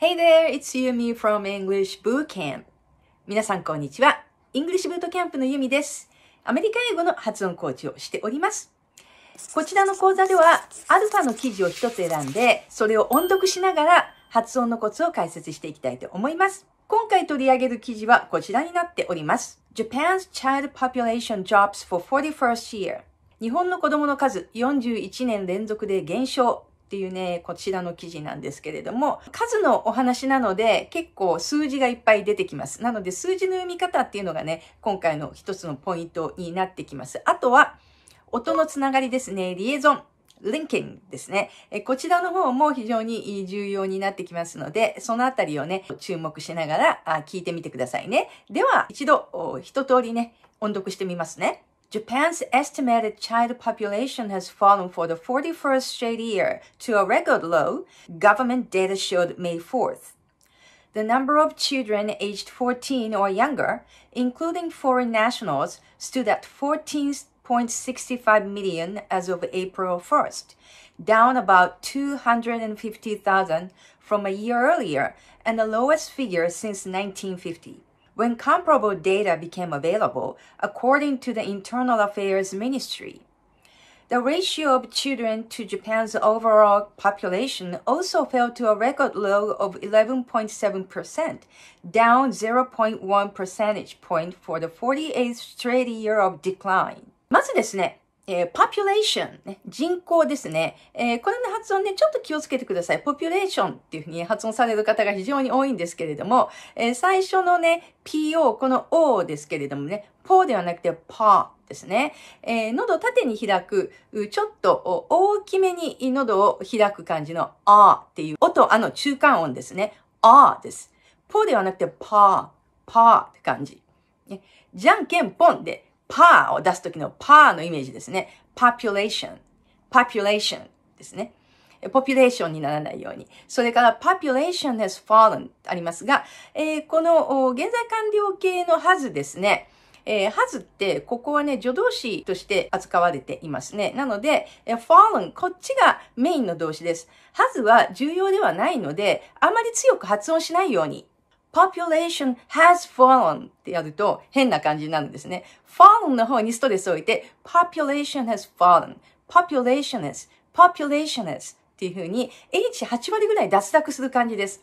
Hey there, it's Yumi from English Boot Camp. 皆さんこんにちは。English Bootcamp のユミです。アメリカ英語の発音コーチをしております。こちらの講座では、アルファの記事を一つ選んで、それを音読しながら発音のコツを解説していきたいと思います。今回取り上げる記事はこちらになっております。Japan's Child Population o s for 41st Year 日本の子供の数41年連続で減少っていうね、こちらの記事なんですけれども、数のお話なので結構数字がいっぱい出てきます。なので数字の読み方っていうのがね、今回の一つのポイントになってきます。あとは、音のつながりですね、リエゾン。リンキンですね。こちらの方も非常に重要になってきますので、そのあたりをね、注目しながら聞いてみてくださいね。では、一度、一通りね、音読してみますね。Japan's estimated child population has fallen for the 41st straight year to a record low, government data showed May 4th. The number of children aged 14 or younger, including foreign nationals, stood at 14.65 million as of April 1st, down about 250,000 from a year earlier and the lowest figure since 1950 when comparable data became available, according to the Internal Affairs Ministry. The ratio of children to Japan's overall population also fell to a record low of 11.7%, down 0.1 percentage point for the 48th straight year of decline. まずですね、えー、population、ね、人口ですね。えー、これの発音ね、ちょっと気をつけてください。population っていうふうに発音される方が非常に多いんですけれども、えー、最初のね、po、この o ですけれどもね、po ではなくて pa ですね。えー、喉縦に開く、ちょっと大きめに喉を開く感じのあっていう音、あの中間音ですね。あです。po ではなくて pa、pa って感じ。ね、じゃんけんぽんで、パーを出すときのパーのイメージですね。population, population ですね。ポピュレーションにならないように。それから、population has fallen ありますが、えー、この現在完了形のはずですね。えー、はずって、ここはね、助動詞として扱われていますね。なので、えー、fallen、こっちがメインの動詞です。はずは重要ではないので、あまり強く発音しないように population has fallen ってやると変な感じになるんですね。fallen の方にストレスを置いて population has fallen, population is, population is っていうふうに H8 割ぐらい脱落する感じです。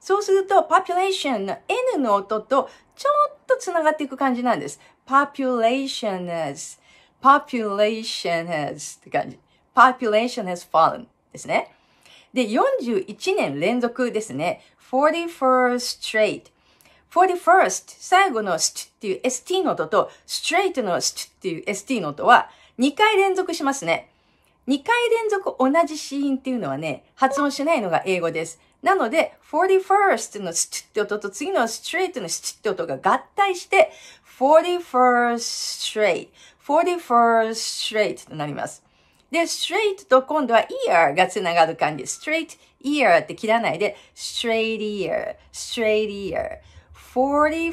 そうすると population の N の音とちょっとつながっていく感じなんです。population has, population has って感じ。population has fallen ですね。で、41年連続ですね。41st straight。41st 最後の st っていう st の音と straight の st っていう st の音は2回連続しますね。2回連続同じ子音っていうのはね、発音しないのが英語です。なので、41st の st って音と次の straight の st って音が合体して、41st straight、41st straight となります。で、straight と今度は ear がつながる感じ。straight ear って切らないで straight ear, straight ear, 41st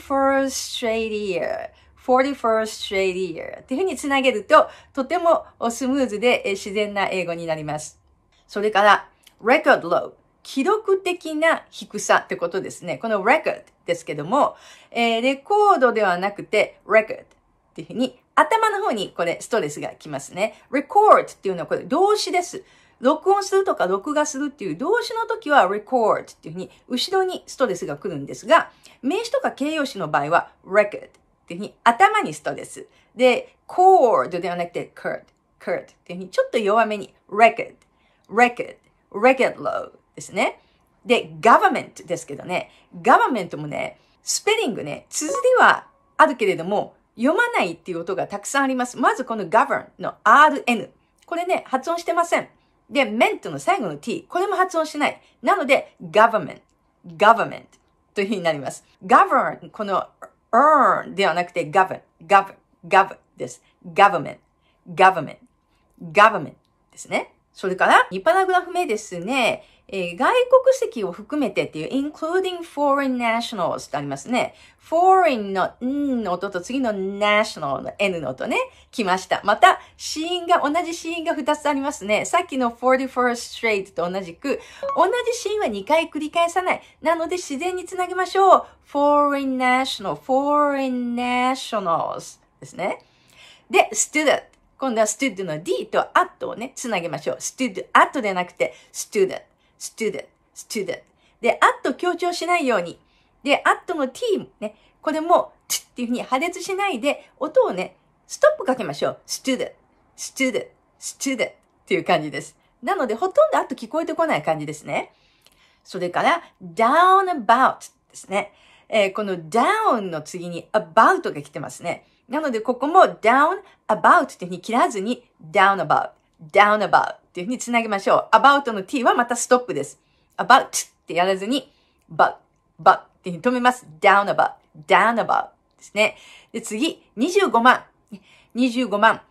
straight ear, 41st straight ear っていうふうにつなげるととてもスムーズで自然な英語になります。それから record low 記録的な低さってことですね。この record ですけども、えー、レコードではなくて record っていうふうに頭の方にこれストレスがきますね。record っていうのはこれ動詞です。録音するとか録画するっていう動詞の時は record っていうふうに、後ろにストレスが来るんですが、名詞とか形容詞の場合は record っていうふうに、頭にストレス。で、cord ではなくて curd, curd っていうふうに、ちょっと弱めに record, record, record low ですね。で、government ですけどね、government もね、スペリングね、綴りはあるけれども、読まないっていう音がたくさんあります。まずこの govern の rn。これね、発音してません。で、メントの最後の t、これも発音しない。なので、government、government というふうになります。govern、この earn ではなくて govern、govern、govern です。government、government、government ですね。それから、2パラグラフ目ですね。えー、外国籍を含めてっていう、including foreign nationals ってありますね。foreign のんの音と次の national の n の音ね、来ました。また、死因が、同じ死因が2つありますね。さっきの 41st straight と同じく、同じ死因は2回繰り返さない。なので自然につなげましょう。foreign national, foreign nationals ですね。で、student。今度は stood の D と at をね、つなげましょう。stood at でなくて student。student, student. で、at 強調しないように。で、at の t ね、これも、t っていうふうに破裂しないで、音をね、ストップかけましょう。student, student, student っていう感じです。なので、ほとんど at 聞こえてこない感じですね。それから、down about ですね。えー、この down の次に about が来てますね。なので、ここも down about っていうに切らずに down about, down about っていうふうにつなげましょう。about の t はまたストップです。about ってやらずに、but, but っていうふうに止めます。down about, down about ですね。で、次、25万。25万。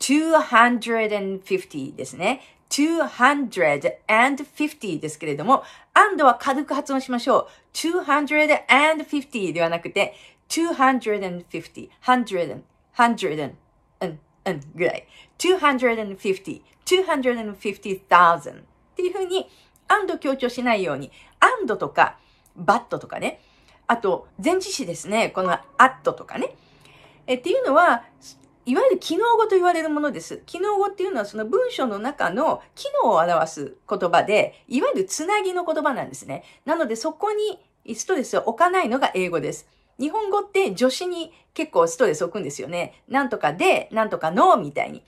250ですね。250ですけれども、and は軽く発音しましょう。250ではなくて、250、100、100、ぐらい。250,000 250,000っていうふうに、アンド強調しないように、アンドとか、but とかね。あと、前置詞ですね。このットとかね。えっていうのは、いわゆる機能語と言われるものです。機能語っていうのはその文章の中の機能を表す言葉で、いわゆるつなぎの言葉なんですね。なのでそこにストレスを置かないのが英語です。日本語って助詞に結構ストレス置くんですよね。なんとかで、なんとかの、みたいに。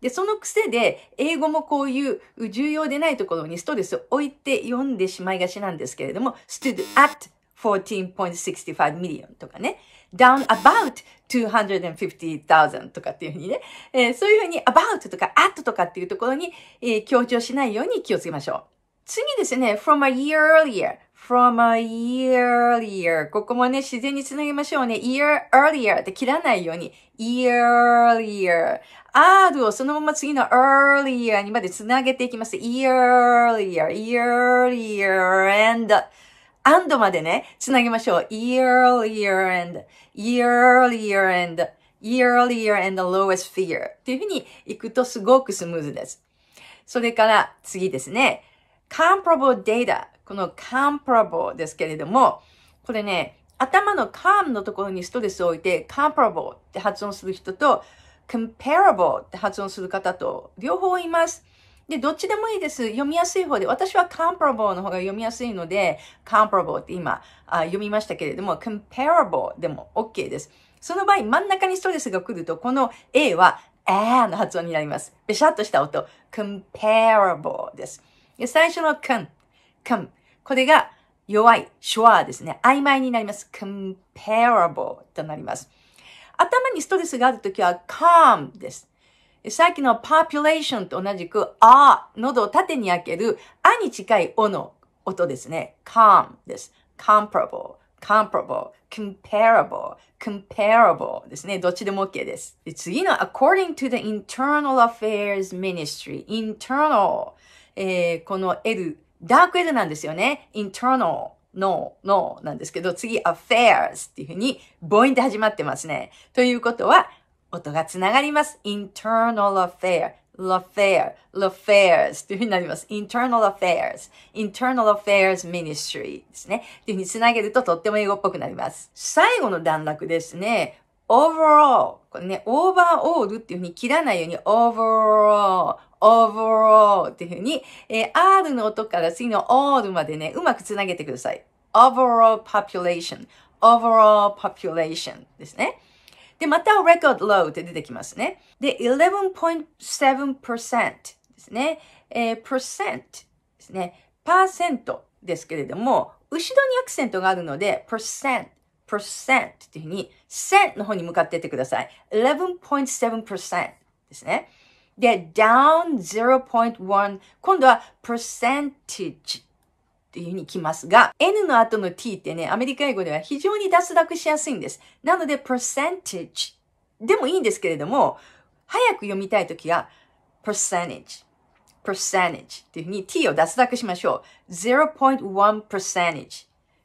で、その癖で、英語もこういう重要でないところにストレスを置いて読んでしまいがちなんですけれども、stood at 14.65 million とかね、down about 250,000とかっていうふうにね、えー、そういうふうに about とか at とかっていうところに、えー、強調しないように気をつけましょう。次ですね、from a year earlier from a year earlier. ここもね、自然につなげましょうね。year earlier って切らないように。year earlier。R をそのまま次の earlier にまでつなげていきます。year earlier, year earlier and and までね、つなげましょう。year earlier and year earlier and year earlier and the lowest figure っていうふうにいくとすごくスムーズです。それから次ですね。comparable data。この comparable ですけれども、これね、頭の c a l m のところにストレスを置いて comparable って発音する人と comparable って発音する方と両方います。で、どっちでもいいです。読みやすい方で。私は comparable の方が読みやすいので、comparable って今あ読みましたけれども、comparable でも OK です。その場合、真ん中にストレスが来ると、この A は、あーの発音になります。べしゃっとした音、comparable です。最初のくん、くん。これが弱い、sure ですね。曖昧になります。comparable となります。頭にストレスがあるときは calm です。さっきの population と同じく、あ、喉を縦に開ける、あに近いおの音ですね。calm です。comparable, comparable, comparable, comparable ですね。どっちでも OK です。で次の according to the internal affairs ministry, internal えー、この L、ダーク L なんですよね。internal, no, no なんですけど、次 affairs っていうふうに母音で始まってますね。ということは、音がつながります。internal affair, l'affair, l'affairs というふうになります。internal affairs, internal affairs ministry ですね。というふうにつなげるととっても英語っぽくなります。最後の段落ですね。overall これね、オーバーオールっていうふうに切らないように overall overall っていうふうに、えー、R の音から次の all までね、うまくつなげてください。overall population overall population ですね。で、また record low って出てきますね。で、11.7%ですね。えー、percent ですね。パーセントですけれども、後ろにアクセントがあるので、percent 11.7%っていうふうに、1000の方に向かっていってください。11.7%ですね。で、down 0.1今度は percentage っていうふうに来ますが、n の後の t ってね、アメリカ英語では非常に脱落しやすいんです。なので、percentage でもいいんですけれども、早く読みたいときは、percentage。percentage っていうふうに t を脱落しましょう。0.1%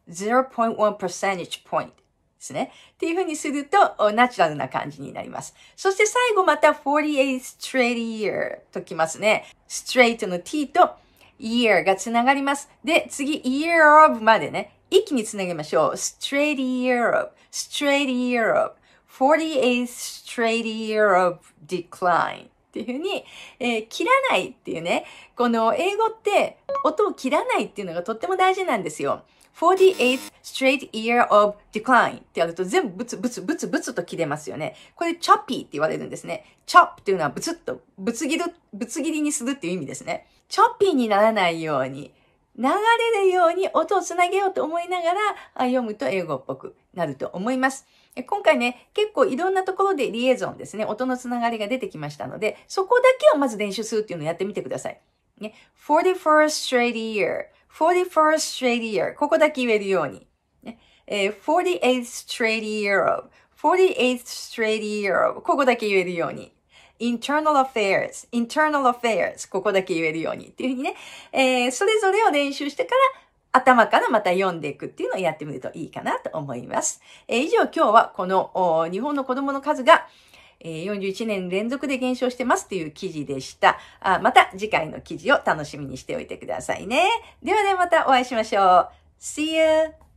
0.1 percentage point ですね。っていうふうにすると、ナチュラルな感じになります。そして最後また48 straight year ときますね。straight の t と year がつながります。で、次 year of までね。一気につなげましょう。straight year of, straight year of, 48 straight year of decline. っていうふうに、えー、切らないっていうね、この英語って音を切らないっていうのがとっても大事なんですよ。48th straight year of decline ってやると全部ブツブツブツブツと切れますよね。これチョッピーって言われるんですね。チョップっていうのはブツッとぶつ切る、ぶつ切りにするっていう意味ですね。チョッピーにならないように、流れるように音をつなげようと思いながら読むと英語っぽくなると思います。今回ね、結構いろんなところでリエゾンですね、音のつながりが出てきましたので、そこだけをまず練習するっていうのをやってみてください。ね、41st straight year, 41st straight year, ここだけ言えるように。ね 48th straight year of, 48th straight year of, ここだけ言えるように。internal affairs, internal affairs, ここだけ言えるようにっていうふうにね、えー、それぞれを練習してから頭からまた読んでいくっていうのをやってみるといいかなと思います。えー、以上今日はこの日本の子供の数が41年連続で減少してますっていう記事でした。あまた次回の記事を楽しみにしておいてくださいね。ではではまたお会いしましょう。See you!